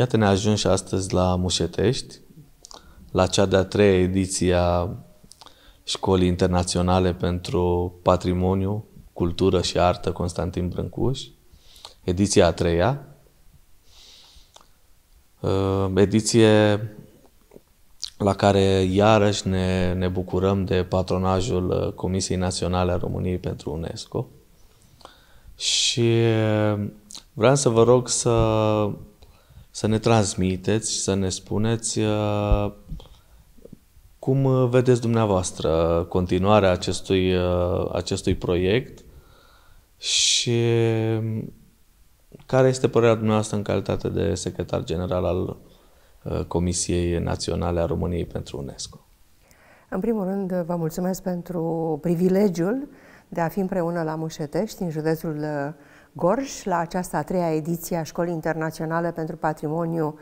Iată ne ajungi astăzi la Mușetești, la cea de-a treia ediție a Școlii Internaționale pentru Patrimoniu, Cultură și Artă Constantin Brâncuș, ediția a treia, ă, ediție la care iarăși ne, ne bucurăm de patronajul Comisiei Naționale a României pentru UNESCO. Și vreau să vă rog să să ne transmiteți, să ne spuneți uh, cum vedeți dumneavoastră continuarea acestui, uh, acestui proiect și um, care este părerea dumneavoastră în calitate de secretar general al uh, Comisiei Naționale a României pentru UNESCO? În primul rând, vă mulțumesc pentru privilegiul de a fi împreună la Mușetești, în județul Gorj la această a treia ediție a Școlii Internaționale pentru Patrimoniu,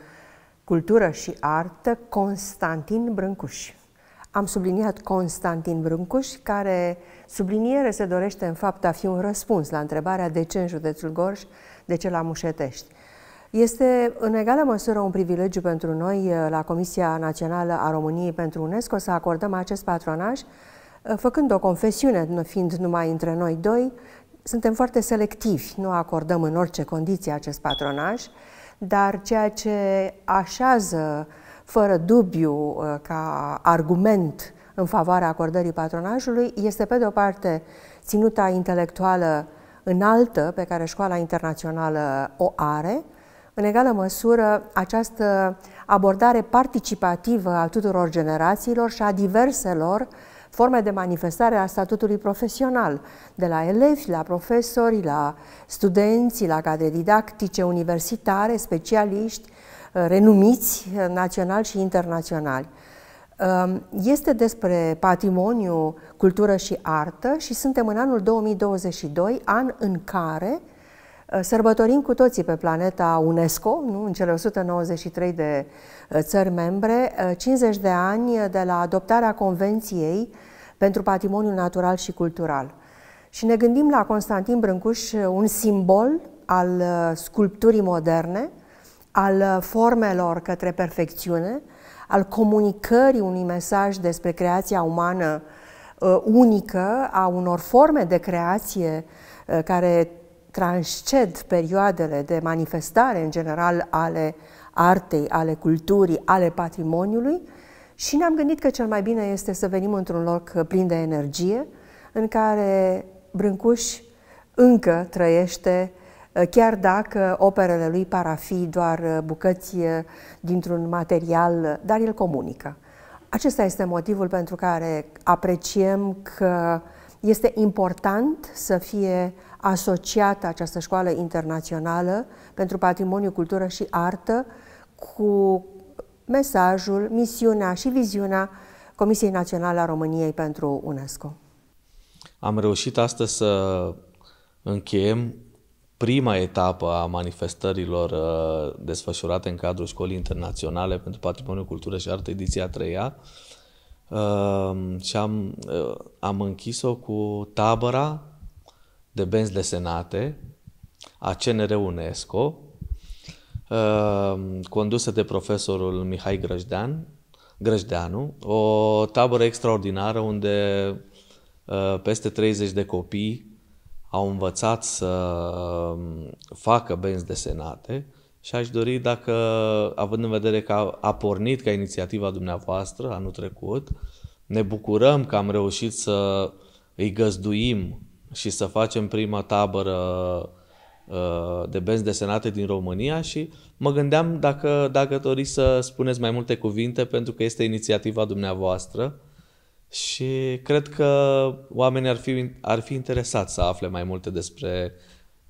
Cultură și Artă, Constantin Brâncuș. Am subliniat Constantin Brâncuș, care subliniere se dorește în fapt a fi un răspuns la întrebarea de ce în județul Gorj, de ce la Mușetești. Este în egală măsură un privilegiu pentru noi la Comisia Națională a României pentru UNESCO să acordăm acest patronaj, făcând o confesiune, fiind numai între noi doi, suntem foarte selectivi, nu acordăm în orice condiție acest patronaj, dar ceea ce așează fără dubiu uh, ca argument în favoarea acordării patronajului este, pe de o parte, ținuta intelectuală înaltă pe care școala internațională o are, în egală măsură această abordare participativă a tuturor generațiilor și a diverselor uh, forme de manifestare a statutului profesional, de la elevi, la profesori, la studenți, la cadre didactice, universitare, specialiști, uh, renumiți uh, național și internaționali. Um, este despre patrimoniu, cultură și artă și suntem în anul 2022, an în care Uh, sărbătorim cu toții pe planeta UNESCO, nu? în cele 193 de uh, țări membre, 50 uh, de ani de la adoptarea Convenției pentru Patrimoniul Natural și Cultural. Și ne gândim la Constantin Brâncuș, un simbol al sculpturii moderne, al formelor către perfecțiune, al comunicării unui mesaj despre creația umană unică, a unor forme de creație care transced perioadele de manifestare în general ale artei, ale culturii, ale patrimoniului și ne-am gândit că cel mai bine este să venim într-un loc plin de energie, în care Brâncuș încă trăiește, chiar dacă operele lui par a fi doar bucăți dintr-un material, dar el comunică. Acesta este motivul pentru care apreciem că este important să fie asociată această școală internațională pentru patrimoniu, cultură și artă cu mesajul, misiunea și viziunea Comisiei Naționale a României pentru UNESCO. Am reușit astăzi să încheiem prima etapă a manifestărilor uh, desfășurate în cadrul Școlii Internaționale pentru Patrimoniu, Cultură și Artă, ediția 3 -a. Ehm, și am, uh, am închis-o cu tabăra de benzi desenate a CNR UNESCO, uh, condusă de profesorul Mihai Grăjdean, Grăjdeanu, o tabără extraordinară unde uh, peste 30 de copii au învățat să ehm, facă benzi desenate, și aș dori dacă, având în vedere că a, pornit ca inițiativa dumneavoastră anul trecut, ne bucurăm că am reușit să îi găzduim și să facem prima tabără ă, de benzi desenate din România și mă gândeam dacă, dacă doriți să spuneți mai multe cuvinte pentru că este inițiativa dumneavoastră și cred că oamenii ar fi, ar fi interesați să afle mai multe despre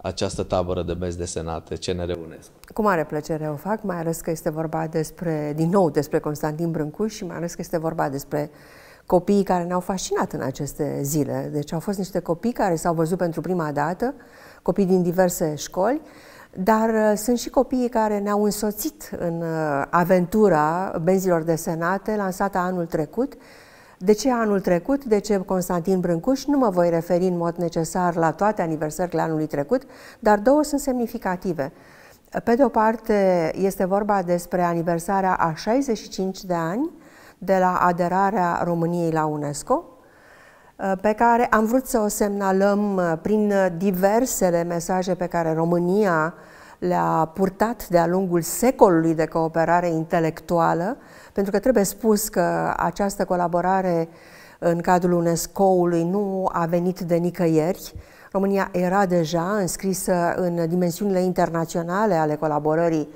această tabără de benzi desenate ce ne reunesc. Cu mare plăcere o fac, mai ales că este vorba despre, din nou despre Constantin Brâncuș și mai ales că este vorba despre copiii care ne-au fascinat în aceste zile. Deci au fost niște copii care s-au văzut pentru prima dată, copii din diverse școli, dar uh, sunt și copiii care ne-au însoțit în uh, aventura benzilor desenate lansată anul trecut, de ce anul trecut, de ce Constantin Brâncuș, nu mă voi referi în mod necesar la toate aniversările anului trecut, dar două sunt semnificative. Pe de o parte, este vorba despre aniversarea a 65 de ani de la aderarea României la UNESCO, pe care am vrut să o semnalăm uh, prin diversele mesaje pe care România le-a purtat de-a lungul secolului de cooperare intelectuală, pentru că trebuie spus că această colaborare în cadrul UNESCO-ului nu a venit de nicăieri. România era deja înscrisă în dimensiunile internaționale ale colaborării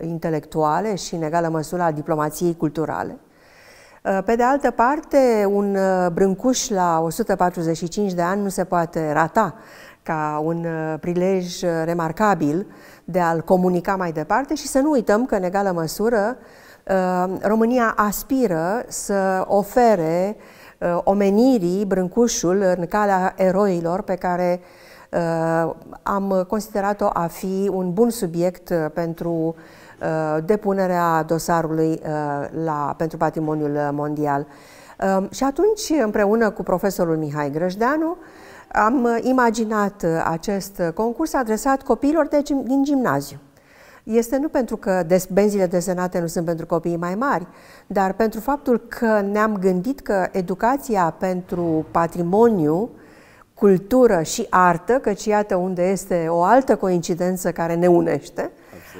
intelectuale și, în egală măsură, a diplomației culturale. Uh, pe de altă parte, un uh, brâncuș la 145 de ani nu se poate rata ca un uh, prilej uh, remarcabil de a-l comunica mai departe și să nu uităm că, în egală măsură, uh, România aspiră să ofere omenirii Brâncușul în calea eroilor pe care am considerat-o a fi un bun subiect pentru depunerea dosarului la, pentru patrimoniul mondial. Și atunci, împreună cu profesorul Mihai Grășdeanu, am uh, imaginat uh, acest uh, concurs adresat copiilor de, din gimnaziu. Este nu pentru că des, benzile desenate nu sunt pentru copiii mai mari, dar pentru faptul că ne-am gândit că educația pentru patrimoniu, cultură și artă, căci iată unde este o altă coincidență care ne unește,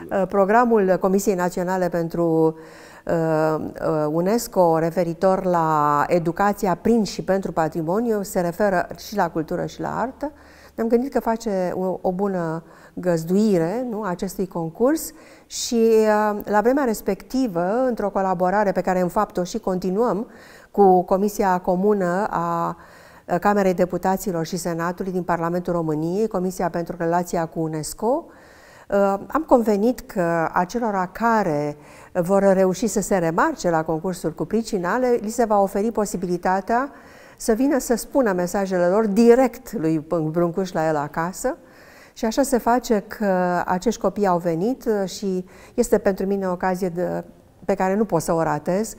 Absolut. programul Comisiei Naționale pentru uh, Uh, uh, UNESCO referitor la educația prin și pentru patrimoniu se referă și la cultură și la artă. Ne-am gândit că face o, o bună găzduire nu, acestui concurs și uh, la vremea respectivă, într-o colaborare pe care în fapt o și continuăm cu Comisia Comună a Camerei Deputaților și Senatului din Parlamentul României, Comisia pentru Relația cu UNESCO, Uh, am convenit că acelora care vor reuși să se remarce la concursul cu pricinale, li se va oferi posibilitatea să vină să spună mesajele lor direct lui Bruncuș la el acasă, și așa se face că acești copii au venit uh, și este pentru mine o ocazie de, pe care nu pot să o ratez.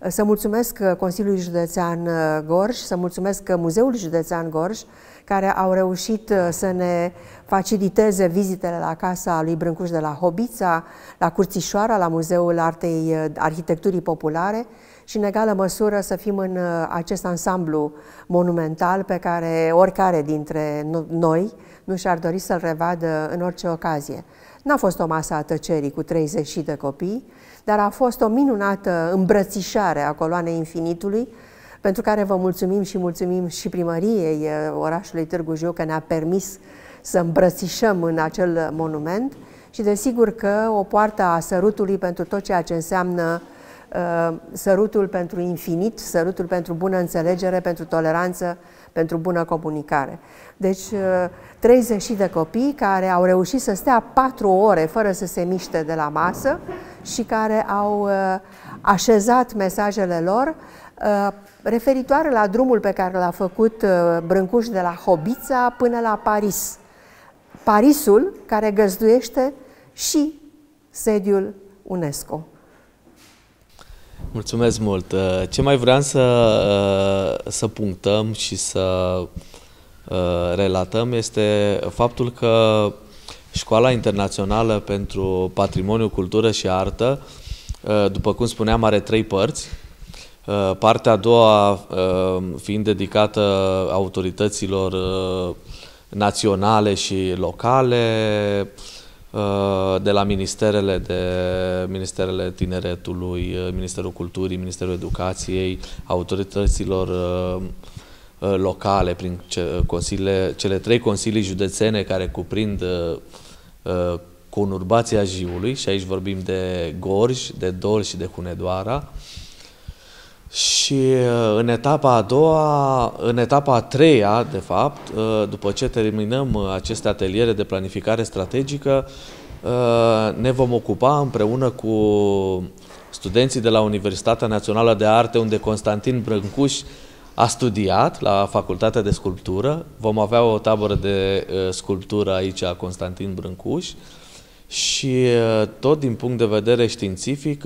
Uh, să mulțumesc Consiliului Județean Gorj, să mulțumesc Muzeului Județean Gorj, care au reușit uh, să ne faciliteze vizitele la casa lui Brâncuș de la Hobița, la Curțișoara, la Muzeul Artei uh, Arhitecturii Populare și în egală măsură să fim în uh, acest ansamblu monumental pe care oricare dintre noi nu și-ar dori să-l revadă în orice ocazie. N-a fost o masă a tăcerii cu 30 de copii, dar a fost o minunată îmbrățișare a coloanei infinitului, pentru care vă mulțumim și mulțumim și primăriei orașului Târgu Jiu că ne-a permis să îmbrățișăm în acel monument și desigur că o poartă a sărutului pentru tot ceea ce înseamnă ă, sărutul pentru infinit, sărutul pentru bună înțelegere, pentru toleranță, pentru bună comunicare. Deci 30 ă, de copii care au reușit să stea 4 ore fără să se miște de la masă și care au ă, așezat mesajele lor Uh, referitoare la drumul pe care l-a făcut uh, Brâncuș de la Hobița până la Paris. Parisul care găzduiește și sediul UNESCO. Mulțumesc mult! Uh, ce mai vreau să, să punctăm și să relatăm este faptul că Școala Internațională pentru Patrimoniu, Cultură și Artă, după cum spuneam, are trei părți Uh, partea a doua uh, fiind dedicată autorităților uh, naționale și locale, de la ministerele, de ministerele tineretului, Ministerul Culturii, Ministerul Educației, autorităților locale, prin consiliile, cele trei consilii județene care cuprind conurbația Jiului, și aici vorbim de Gorj, de Dol și de Hunedoara, uh, și uh, în etapa a doua, în etapa a treia, de fapt, uh, după ce terminăm uh, aceste ateliere de planificare strategică, ne vom ocupa împreună cu studenții de la Universitatea Națională de Arte, unde Constantin Brâncuș a studiat la Facultatea de Sculptură. Vom avea o tabără de sculptură aici a Constantin Brâncuș și tot din punct de vedere științific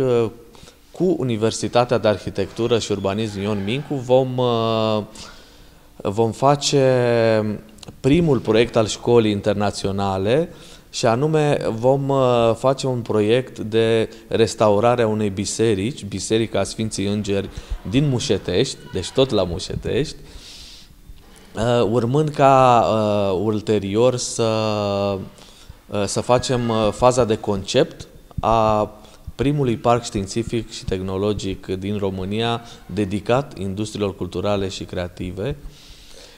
cu Universitatea de Arhitectură și Urbanism Ion Mincu vom, uh, vom face primul proiect al școlii internaționale și anume vom uh, face un proiect de restaurare a unei biserici, Biserica Sfinții Îngeri din Mușetești, deci tot la Mușetești, uh, urmând ca ulterior să, să facem faza de concept a primului parc științific și tehnologic din România dedicat industriilor culturale și creative.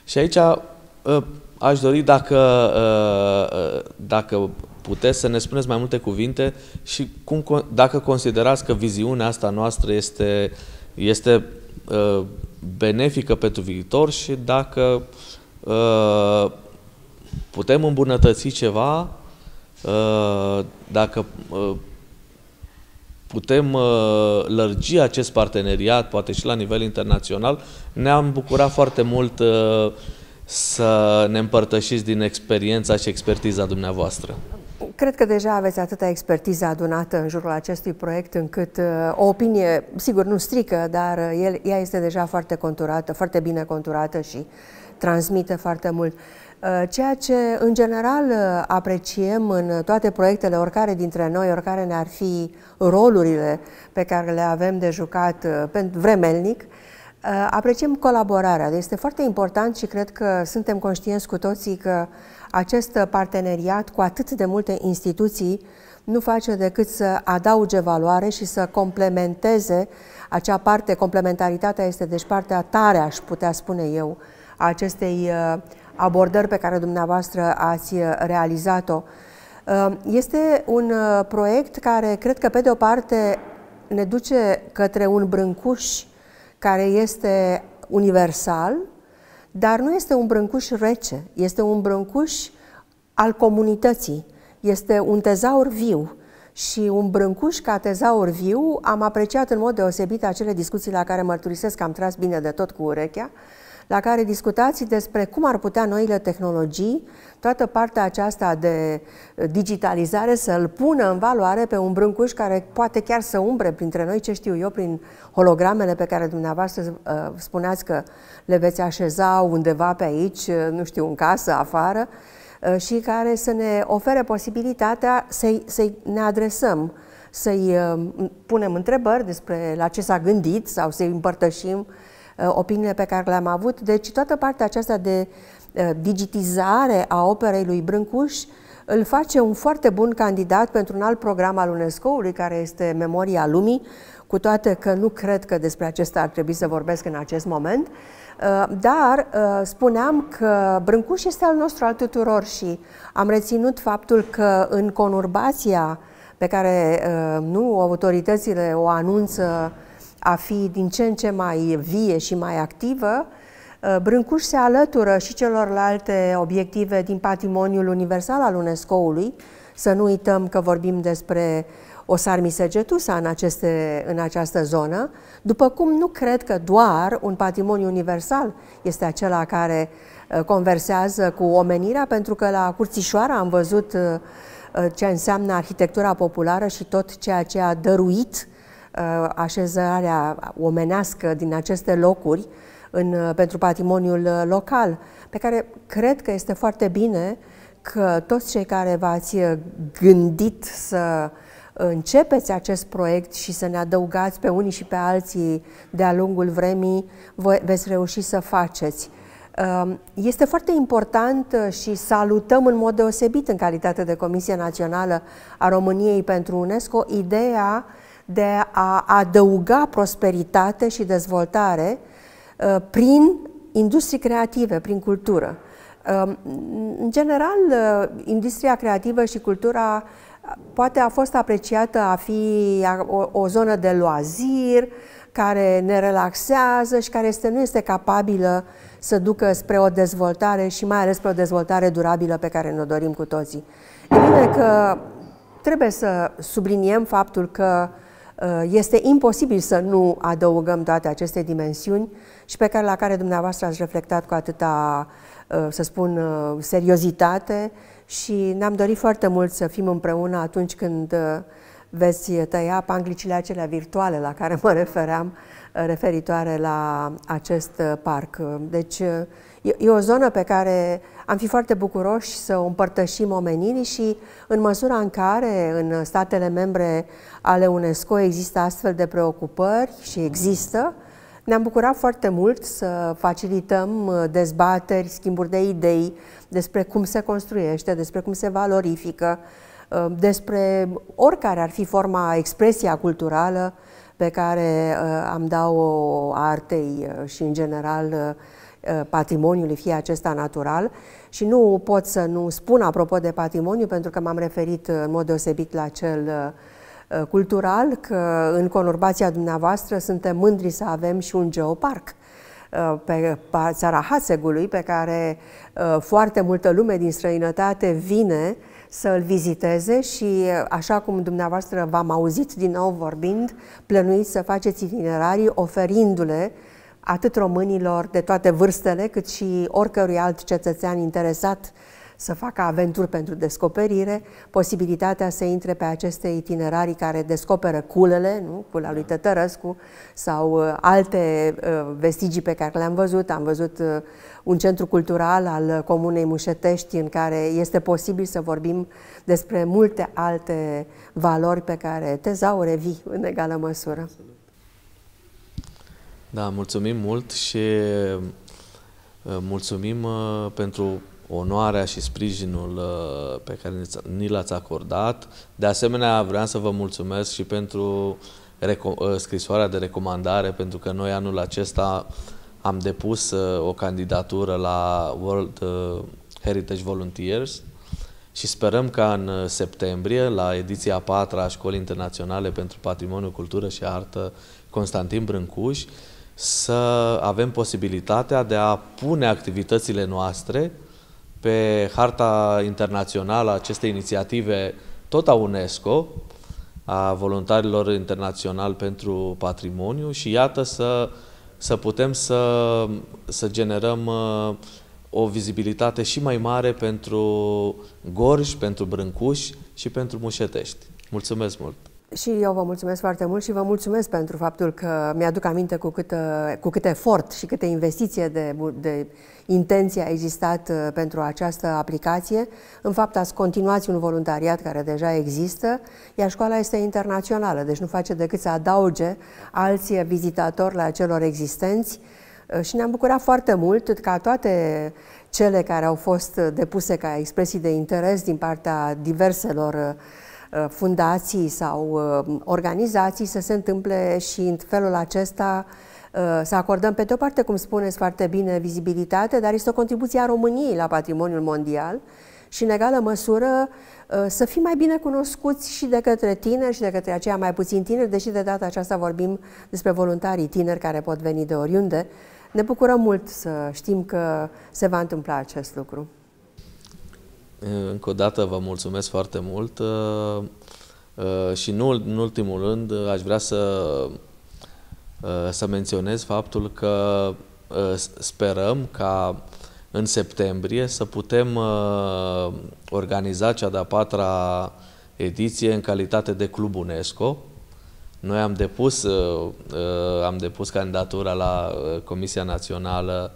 Și aici uh, aș dori dacă, uh, uh, dacă puteți să ne spuneți mai multe cuvinte și cum, dacă considerați că viziunea asta noastră este, este benefică pentru viitor și dacă putem îmbunătăți ceva, dacă putem uh, lărgi acest parteneriat, poate și la nivel internațional, ne-am bucurat foarte mult uh, să ne împărtășiți din experiența și expertiza dumneavoastră. Cred că deja aveți atâta expertiză adunată în jurul acestui proiect încât uh, o opinie, sigur, nu strică, dar uh, ea este deja foarte conturată, foarte bine conturată și transmite foarte mult. Uh, Uh, ceea ce, în general, uh, apreciem în toate proiectele, oricare dintre noi, oricare ne-ar fi rolurile pe care le avem de jucat uh, pentru vremelnic, apreciem colaborarea. Este foarte important și cred că suntem conștienți cu toții că acest parteneriat cu atât de multe instituții nu face decât să adauge valoare și să complementeze acea parte, complementaritatea este deci partea tare, aș putea spune eu, a acestei abordări pe care dumneavoastră ați uh, realizat-o. Uh, este un uh, proiect care cred că, pe de o parte, ne duce către un brâncuș care este universal, dar nu este un brâncuș rece, este un brâncuș al comunității, este un tezaur viu. Și un brâncuș ca tezaur viu, am apreciat în mod deosebit acele discuții la care mărturisesc că am tras bine de tot cu urechea, uh, la care discutați despre cum ar putea noile tehnologii, toată partea aceasta de eh, digitalizare să-l pună în valoare pe un brâncuș care poate chiar să umbre printre noi, ce știu eu, prin hologramele pe care dumneavoastră eh, spuneați că le veți așeza undeva pe aici, eh, nu știu, în casă, afară, și care să ne ofere posibilitatea să-i, să ne adresăm să-i punem întrebări despre la ce s-a gândit sau să-i împărtășim Uh, opiniile pe care le-am avut. Deci toată partea aceasta de uh, digitizare a operei lui Brâncuș îl face un foarte bun candidat pentru un alt program al UNESCO-ului, care este Memoria Lumii, cu toate că nu cred că despre acesta ar trebui să vorbesc în acest moment, uh, dar spuneam că Brâncuș este al nostru, al tuturor și am reținut faptul că în conurbația pe care nu autoritățile o anunță a fi din ce în ce mai vie și mai activă, uh, Brâncuș se alătură și celorlalte obiective din patrimoniul universal al UNESCO-ului. Să nu uităm că vorbim despre o sarmisegetusa în, aceste, în această zonă, după cum nu cred că doar un patrimoniu universal este acela care uh, conversează cu omenirea, pentru că la Curțișoara am văzut uh, ce înseamnă arhitectura populară și tot ceea ce a dăruit Uh, așezarea omenească din aceste locuri în, uh, pentru patrimoniul uh, local, pe care cred că este foarte bine că toți cei care v-ați gândit să începeți acest proiect și să ne adăugați pe unii și pe alții de-a lungul vremii, voi veți reuși să faceți. Um, este foarte important și salutăm în mod deosebit în calitate de Comisie Națională a României pentru UNESCO ideea de a adăuga prosperitate și dezvoltare uh, prin industrii creative, prin cultură. Um, în general, uh, industria creativă și cultura uh, poate a fost apreciată a fi o, zonă de loazir, care ne relaxează și care este, nu este capabilă să ducă spre o dezvoltare și mai ales spre o dezvoltare durabilă pe care ne-o dorim cu toții. E bine că trebuie să subliniem faptul că Uh, este imposibil să nu adăugăm toate aceste dimensiuni și pe care la care dumneavoastră ați reflectat cu atâta, uh, să spun, uh, seriozitate și ne-am dorit foarte mult să fim împreună atunci când veți tăia panglicile acelea virtuale la care mă refeream, referitoare la acest parc. Deci, E, e o zonă pe care am fi foarte bucuroși să o împărtășim omenirii și în măsura în care în statele membre ale UNESCO există astfel de preocupări și există, ne-am bucurat foarte mult să facilităm uh, dezbateri, schimburi de idei despre cum se construiește, despre cum se valorifică, uh, despre oricare ar fi forma, expresia culturală pe care uh, am dat-o artei și, în general, Uh, patrimoniului, fie acesta natural. Și nu pot să nu spun apropo de patrimoniu, pentru că m-am referit uh, în mod deosebit la cel uh, cultural, că în conurbația dumneavoastră suntem mândri să avem și un geoparc pe țara Hasegului, pe care foarte multă lume din străinătate vine să îl viziteze și, așa cum dumneavoastră v-am auzit din nou vorbind, plănuiți să faceți itinerarii oferindu-le uh, atât românilor de toate vârstele, cât și oricărui alt cetățean interesat să facă aventuri pentru descoperire, posibilitatea să intre pe aceste itinerarii care descoperă culele, nu? cula lui Tătărăscu, sau uh, alte uh, vestigii pe care le-am văzut. Am văzut uh, un centru cultural al Comunei Mușetești în care este posibil să vorbim despre multe alte valori pe care tezaure vii în egală măsură. Absolut. Da, mulțumim mult și uh, mulțumim uh, pentru onoarea și sprijinul uh, pe care ni l-ați acordat. De asemenea, vreau să vă mulțumesc și pentru scrisoarea de recomandare, pentru că noi anul acesta am depus o candidatură la World Heritage Volunteers și sperăm ca în septembrie, la ediția 4 patra a Școlii Internaționale pentru Patrimoniu, Cultură și Artă Constantin Brâncuș, să avem posibilitatea de a pune activitățile noastre pe harta internațională a acestei inițiative tot a UNESCO, a voluntarilor internaționali pentru patrimoniu și iată să, să putem să, să generăm uh, o vizibilitate și mai mare pentru Gorj, pentru Brâncuș și pentru Mușetești. Mulțumesc mult! Și eu vă mulțumesc foarte mult și vă mulțumesc pentru faptul că mi-aduc aminte cu cât, uh, cu cât efort și câte investiție de, de intenție a existat uh, pentru această aplicație. În fapt, ați continuați un voluntariat care deja există, iar școala este internațională, deci nu face decât să adauge alți vizitatori la celor existenți uh, și ne-am bucurat foarte mult ca toate cele care au fost depuse ca expresii de interes din partea diverselor uh, Uh, fundații sau uh, organizații să se întâmple și în felul acesta uh, să acordăm, pe de o parte, cum spuneți foarte bine, vizibilitate, dar este o contribuție a României la patrimoniul mondial și, în egală măsură, să fim mai bine cunoscuți și de către tineri și de către aceia mai puțin tineri, deși de data aceasta vorbim despre voluntarii tineri care pot veni de oriunde. Ne bucurăm mult să știm că se va întâmpla acest lucru. Eh, încă o dată vă mulțumesc foarte mult eh, eh, și nu în ultimul rând aș vrea să, să menționez faptul că sperăm ca în septembrie să putem organiza cea de-a patra ediție în calitate de club UNESCO. Noi am depus, am depus candidatura la Comisia Națională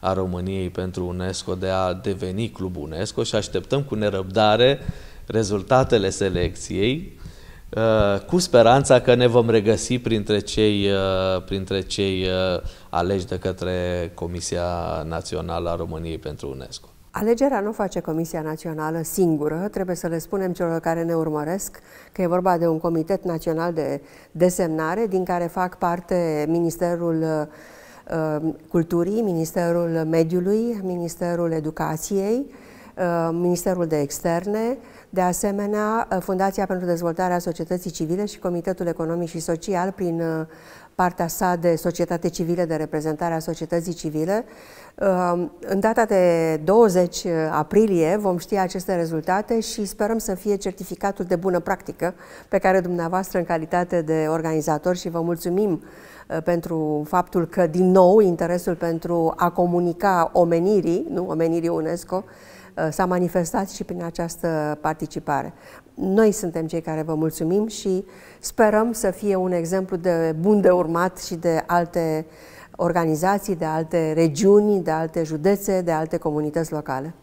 a României pentru UNESCO de a deveni club UNESCO și așteptăm cu nerăbdare rezultatele selecției uh, cu speranța că ne vom regăsi printre cei, uh, printre cei uh, aleși de către Comisia Națională a României pentru UNESCO. Alegerea nu face Comisia Națională singură, trebuie să le spunem celor care ne urmăresc că e vorba de un comitet național de desemnare din care fac parte Ministerul uh, Uh, culturii, Ministerul Mediului, Ministerul Educației, uh, Ministerul de Externe, de asemenea uh, Fundația pentru Dezvoltarea Societății Civile și Comitetul Economic și Social prin partea sa de societate civilă, de reprezentare a societății civile. Um, în data de 20 uh, aprilie vom ști aceste rezultate și sperăm să fie certificatul de bună practică pe care dumneavoastră în calitate de organizator și vă mulțumim uh, pentru faptul că, din nou, interesul pentru a comunica omenirii, nu omenirii UNESCO, Uh, s-a manifestat și prin această participare. Noi suntem cei care vă mulțumim și sperăm să fie un exemplu de bun de urmat și de alte organizații, de alte regiuni, de alte județe, de alte comunități locale.